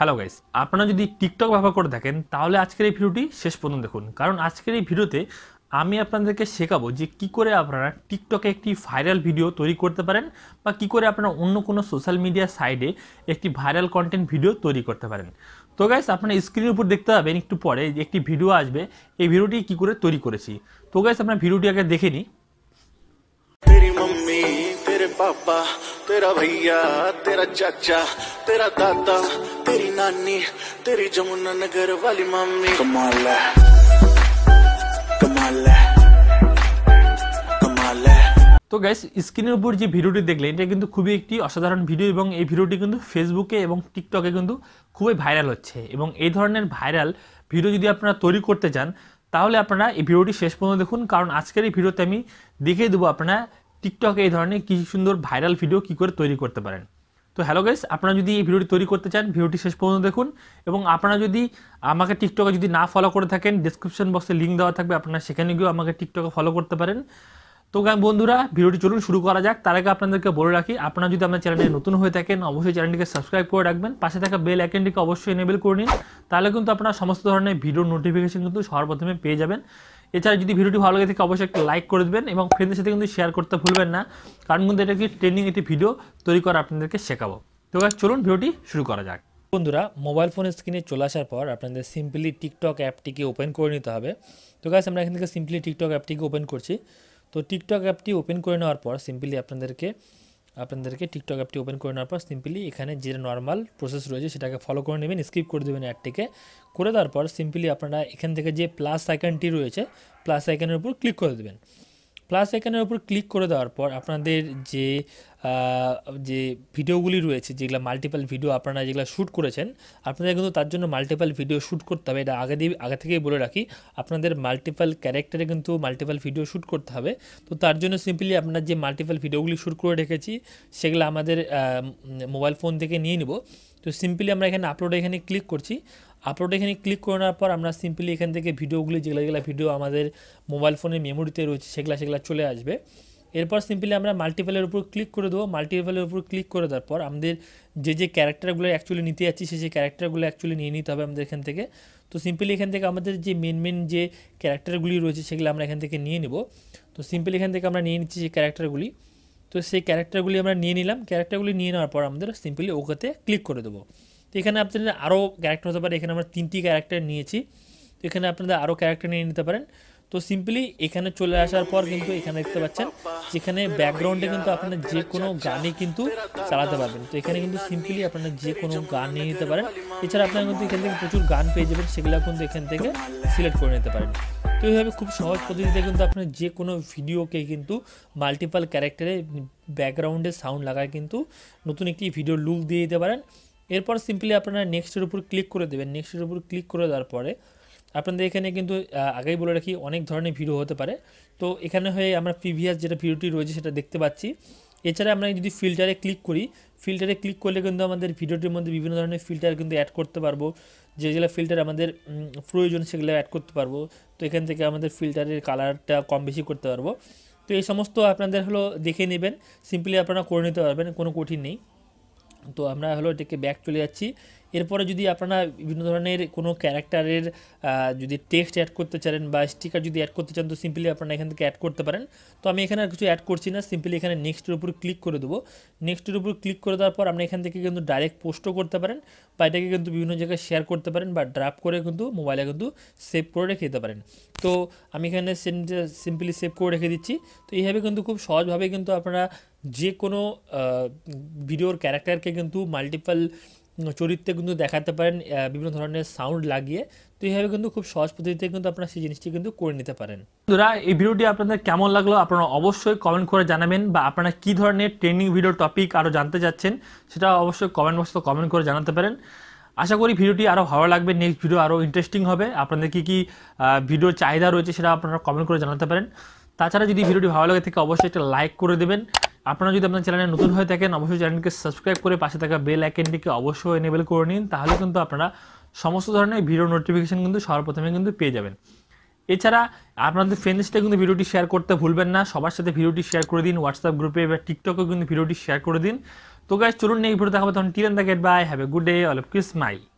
hello guys আপনারা যদি TikTok ব্যবহার করে থাকেন তাহলে আজকের এই ভিডিওটি শেষ পর্যন্ত দেখুন কারণ আজকের এই ভিডিওতে আমি আপনাদেরকে শেখাবো যে কি করে আপনারা টিকটকে একটি ভাইরাল ভিডিও তৈরি করতে পারেন বা কি করে আপনারা অন্য কোনো সোশ্যাল মিডিয়া সাইডে একটি ভাইরাল কন্টেন্ট ভিডিও তৈরি করতে পারেন তো গাইস আপনারা স্ক্রিনের উপর দেখতে পাবেন একটু পরে একটি ভিডিও আসবে এই ভিডিওটি কি করে তৈরি করেছি তো গাইস আপনার ভিডিওটি আগে দেখে নিই पापा तेरा भैया तेरा चाचा तेरा दादा तेरी नानी तेरी जमुना नगर वाली मम्मी कमाल है कमाल है তো গাইস স্ক্রিনের উপর যে ভিডিওটি দেখলে এটা কিন্তু খুবই একটি অসাধারণ ভিডিও এবং এই ভিডিওটি কিন্তু ফেসবুকে এবং টিকটকে কিন্তু খুবই ভাইরাল হচ্ছে এবং এই ধরনের ভাইরাল ভিডিও যদি আপনারা তৈরি করতে চান তাহলে আপনারা এই ভিডিওটি শেষ পর্যন্ত দেখুন কারণ আজকের এই ভিডিওতে আমি দেখিয়ে দেবো আপনারা টিকটকে এই ধরনের কিছু সুন্দর ভাইরাল ভিডিও কি করে তৈরি করতে পারেন তো হ্যালো গাইস আপনারা যদি এই ভিডিওটি তৈরি করতে চান ভিডিওটি শেষ পর্যন্ত দেখুন এবং আপনারা যদি আমাকে টিকটকে যদি না ফলো করে থাকেন ডিসক্রিপশন বক্সে লিঙ্ক দেওয়া থাকবে আপনারা সেখানে গিয়েও আমাকে টিকটকে ফলো করতে পারেন তো বন্ধুরা ভিডিওটি চলুন শুরু করা যাক তার আগে আপনাদেরকে বলে রাখি আপনারা যদি আমার চ্যানেলে নতুন হয়ে থাকেন অবশ্যই চ্যানেলটিকে সাবস্ক্রাইব করে রাখবেন পাশে থাকা বেল আইকনটিকে অবশ্যই এনেবেল করে নিন তাহলে কিন্তু আপনারা সমস্ত ধরনের ভিডিও নোটিফিকেশন কিন্তু সর্বপ্রথমে পেয়ে যাবেন এছাড়া যদি ভিডিওটি ভালো লাগে থাকে অবশ্যই একটা লাইক করে দেবেন এবং ফ্রেন্ডের সাথে কিন্তু শেয়ার করতে ভুলবেন না কারণ কিন্তু এটা কি ট্রেনিং একটি ভিডিও তৈরি করে আপনাদেরকে শেখাবো তো চলুন ভিডিওটি শুরু করা যাক বন্ধুরা মোবাইল ফোনের স্ক্রিনে চলে আসার পর আপনাদের সিম্পলি টিকটক অ্যাপটিকে ওপেন করে নিতে হবে তো গাছ আমরা এখান থেকে সিম্পলি টিকটক অ্যাপটিকে ওপেন করছি তো টিকটক অ্যাপটি ওপেন করে নেওয়ার পর সিম্পলি আপনাদেরকে আপনাদেরকে টিকটক অ্যাপটি ওপেন করে নেওয়ার পর সিম্পলি এখানে যে নর্মাল প্রসেস রয়েছে সেটাকে ফলো করে নেবেন স্কিপ করে দেবেন অ্যাডটিকে করে দেওয়ার পর সিম্পলি আপনারা এখান থেকে যে প্লাস আইকনটি রয়েছে প্লাস আইকনের উপর ক্লিক করে দেবেন প্লাস আইকনের উপর ক্লিক করে দেওয়ার পর আপনাদের যে যে ভিডিওগুলি রয়েছে যেগুলো মাল্টিপাল ভিডিও আপনারা যেগুলো শ্যুট করেছেন আপনাদের কিন্তু তার জন্য মাল্টিপাল ভিডিও শ্যুট করতে হবে এটা আগে দিয়ে আগে থেকেই বলে রাখি আপনাদের মাল্টিপাল ক্যারেক্টারে কিন্তু মাল্টিপাল ভিডিও শ্যুট করতে হবে তো তার জন্য সিম্পলি আপনার যে মাল্টিপাল ভিডিওগুলি শ্যুট করে রেখেছি সেগুলো আমাদের মোবাইল ফোন থেকে নিয়ে নিব তো সিম্পলি আমরা এখানে আপলোড এখানে ক্লিক করছি আপলোড এখানে ক্লিক করে নেওয়ার পর আমরা সিম্পলি এখান থেকে ভিডিওগুলি যেগুলো যেগুলো ভিডিও আমাদের মোবাইল ফোনের মেমোরিতে রয়েছে সেগুলো সেগুলো চলে আসবে এরপর সিম্পলি আমরা মাল্টিপেলের উপর ক্লিক করে দেবো মাল্টিপেলের উপর ক্লিক করে দেওয়ার পর আমাদের যে যে ক্যারেক্টারগুলো অ্যাকচুয়ালি নিতে যাচ্ছি সেই সেই ক্যারেক্টারগুলো অ্যাকচুয়ালি নিয়ে নিতে হবে আমাদের এখান থেকে তো সিম্পলি এখান থেকে আমাদের যে মেন মেন যে ক্যারেক্টারগুলি রয়েছে সেগুলো আমরা এখান থেকে নিয়ে নেব তো সিম্পলি এখান থেকে আমরা নিয়ে নিচ্ছি সেই ক্যারেক্টারগুলি তো সেই ক্যারেক্টারগুলি আমরা নিয়ে নিলাম ক্যারেক্টারগুলি নিয়ে নেওয়ার পর আমাদের সিম্পলি ওকেতে ক্লিক করে দেবো তো এখানে আপনাদের আরও ক্যারেক্টার হতে পারে এখানে আমরা তিনটি ক্যারেক্টার নিয়েছি তো এখানে আপনাদের আরও ক্যারেক্টার নিয়ে নিতে পারেন তো সিম্পলি এখানে চলে আসার পর কিন্তু এখানে দেখতে পাচ্ছেন যেখানে ব্যাকগ্রাউন্ডে কিন্তু আপনারা যে কোনো গানই কিন্তু চালাতে পারবেন তো এখানে কিন্তু সিম্পলি আপনারা যে কোনো গান নিয়ে নিতে পারেন এছাড়া আপনারা কিন্তু এখান থেকে প্রচুর গান পেয়ে যাবেন সেগুলো কিন্তু এখান থেকে সিলেক্ট করে নিতে পারেন তো এইভাবে খুব সহজ পদ্ধতিতে কিন্তু আপনার যে কোনো ভিডিওকে কিন্তু মাল্টিপাল ক্যারেক্টারে ব্যাকগ্রাউন্ডে সাউন্ড লাগায় কিন্তু নতুন একটি ভিডিও লুক দিয়ে দিতে পারেন এরপর সিম্পলি আপনারা নেক্সটের উপর ক্লিক করে দেবেন নেক্সটের উপর ক্লিক করে দেওয়ার পরে আপনাদের এখানে কিন্তু আগেই বলে রাখি অনেক ধরনের ভিডিও হতে পারে তো এখানে হয়ে আমরা প্রিভিয়াস যেটা ভিডিওটি রয়েছে সেটা দেখতে পাচ্ছি এছাড়া আমরা যদি ফিল্টারে ক্লিক করি ফিল্টারে ক্লিক করলে কিন্তু আমাদের ভিডিওটির মধ্যে বিভিন্ন ধরনের ফিল্টার কিন্তু অ্যাড করতে পারবো যেগুলো ফিল্টার আমাদের প্রয়োজন সেগুলো অ্যাড করতে পারবো তো এখান থেকে আমাদের ফিল্টারের কালারটা কম বেশি করতে পারবো তো এই সমস্ত আপনাদের হলো দেখে নেবেন সিম্পলি আপনারা করে নিতে পারবেন কোনো কঠিন নেই তো আমরা হলো এটাকে ব্যাক চলে যাচ্ছি এরপরে যদি আপনারা বিভিন্ন ধরনের কোনো ক্যারেক্টারের যদি টেক্সট অ্যাড করতে চান বা স্টিকার যদি অ্যাড করতে চান তো সিম্পলি আপনারা এখান থেকে অ্যাড করতে পারেন তো আমি এখানে আর কিছু অ্যাড করছি না সিম্পলি এখানে নেক্সটের উপর ক্লিক করে দেবো নেক্সটের উপর ক্লিক করে দেওয়ার পর আপনি এখান থেকে কিন্তু ডাইরেক্ট পোস্টও করতে পারেন বা এটাকে কিন্তু বিভিন্ন জায়গায় শেয়ার করতে পারেন বা ড্রাপ করে কিন্তু মোবাইলে কিন্তু সেভ করে রেখে দিতে পারেন তো আমি এখানে সিম্পলি সেভ করে রেখে দিচ্ছি তো এইভাবে কিন্তু খুব সহজভাবে কিন্তু আপনারা যে কোনো ভিডিওর ক্যারেক্টারকে কিন্তু মাল্টিপাল চরিত্রে কিন্তু দেখাতে পারেন বিভিন্ন ধরনের সাউন্ড লাগিয়ে তো এইভাবে কিন্তু খুব সহজ পদ্ধতিতে কিন্তু আপনারা সেই জিনিসটি কিন্তু করে নিতে পারেন বন্ধুরা এই ভিডিওটি আপনাদের কেমন লাগলো আপনারা অবশ্যই কমেন্ট করে জানাবেন বা আপনারা কী ধরনের ট্রেনিং ভিডিও টপিক আরও জানতে চাচ্ছেন সেটা অবশ্যই কমেন্ট বক্সে কমেন্ট করে জানাতে পারেন আশা করি ভিডিওটি আরও ভালো লাগবে নেক্সট ভিডিও আরও ইন্টারেস্টিং হবে আপনাদের কী কী ভিডিওর চাহিদা রয়েছে সেটা আপনারা কমেন্ট করে জানাতে পারেন তাছাড়া যদি ভিডিওটি ভালো লাগে থাকে অবশ্যই একটা লাইক করে দেবেন আপনারা যদি আপনার চ্যানেলে নতুন হয়ে থাকেন অবশ্যই চ্যানেলকে সাবস্ক্রাইব করে পাশে থাকা বেল আইকনটিকে অবশ্যই এনেবেল করে নিন তাহলে কিন্তু আপনারা সমস্ত ধরনের ভিডিও নোটিফিকেশান কিন্তু সর্বপ্রথমে কিন্তু পেয়ে যাবেন এছাড়া আপনাদের সাথে কিন্তু ভিডিওটি শেয়ার করতে ভুলবেন না সবার সাথে ভিডিওটি শেয়ার করে দিন হোয়াটসঅ্যাপ গ্রুপে বা টিকটকেও কিন্তু ভিডিওটি শেয়ার করে দিন তো গাছ চলুন নেই ভিডিও দেখাবো তখন till then the get bye have a good day all of kiss my